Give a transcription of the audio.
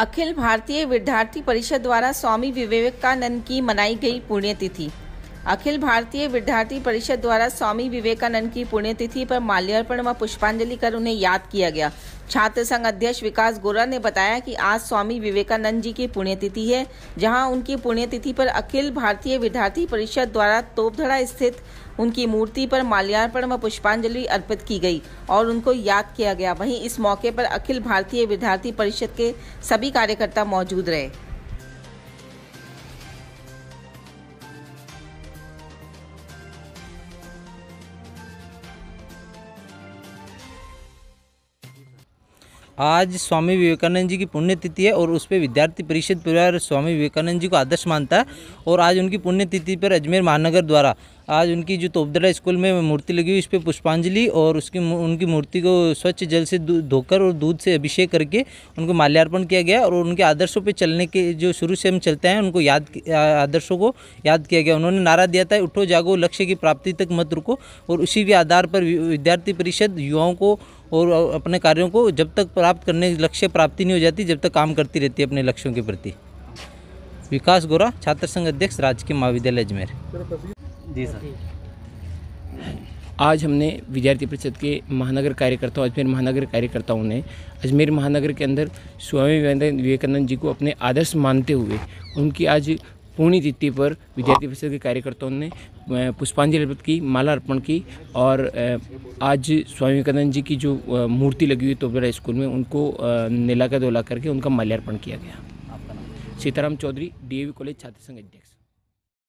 अखिल भारतीय विद्यार्थी परिषद द्वारा स्वामी विवेकानंद की मनाई गई पुण्यतिथि अखिल भारतीय विद्यार्थी परिषद द्वारा स्वामी विवेकानंद की पुण्यतिथि पर माल्यार्पण व पुष्पांजलि कर उन्हें याद किया गया छात्र संघ अध्यक्ष विकास गोरा ने बताया कि आज स्वामी विवेकानंद जी की पुण्यतिथि है जहां उनकी पुण्यतिथि पर अखिल भारतीय विद्यार्थी परिषद द्वारा तोपधड़ा स्थित उनकी मूर्ति पर माल्यार्पण व पुष्पांजलि अर्पित की गई और उनको याद किया गया वहीं इस मौके पर अखिल भारतीय विद्यार्थी परिषद के सभी कार्यकर्ता मौजूद रहे आज स्वामी विवेकानंद जी की पुण्यतिथि है और उस पर विद्यार्थी परिषद परिवार स्वामी विवेकानंद जी को आदर्श मानता है और आज उनकी पुण्यतिथि पर अजमेर महानगर द्वारा आज उनकी जो तोपदरा स्कूल में मूर्ति लगी हुई इस पर पुष्पांजलि और उसकी उनकी मूर्ति को स्वच्छ जल से धोकर और दूध से अभिषेक करके उनको माल्यार्पण किया गया और उनके आदर्शों पर चलने के जो शुरू से हम चलते हैं उनको याद आदर्शों को याद किया गया उन्होंने नारा दिया था उठो जागो लक्ष्य की प्राप्ति तक मत रुको और उसी के आधार पर विद्यार्थी परिषद युवाओं को और अपने कार्यों को जब तक प्राप्त करने लक्ष्य प्राप्ति नहीं हो जाती जब तक काम करती रहती है अपने लक्ष्यों के प्रति विकास गोरा छात्र संघ अध्यक्ष राजकीय महाविद्यालय अजमेर जी सर आज हमने विद्यार्थी परिषद के महानगर कार्यकर्ताओं अजमेर महानगर कार्यकर्ताओं ने अजमेर महानगर के अंदर स्वामी विवेकानंद जी को अपने आदर्श मानते हुए उनकी आज पूर्णी तिथि पर विद्यार्थी परिषद के कार्यकर्ताओं ने पुष्पांजलि अर्पित की माला अर्पण की और आज स्वामी विवेकानंद जी की जो मूर्ति लगी हुई तोबेरा स्कूल में उनको नीला का दोला करके उनका माल्यार्पण किया गया सीताराम चौधरी डीएवी कॉलेज छात्र संघ अध्यक्ष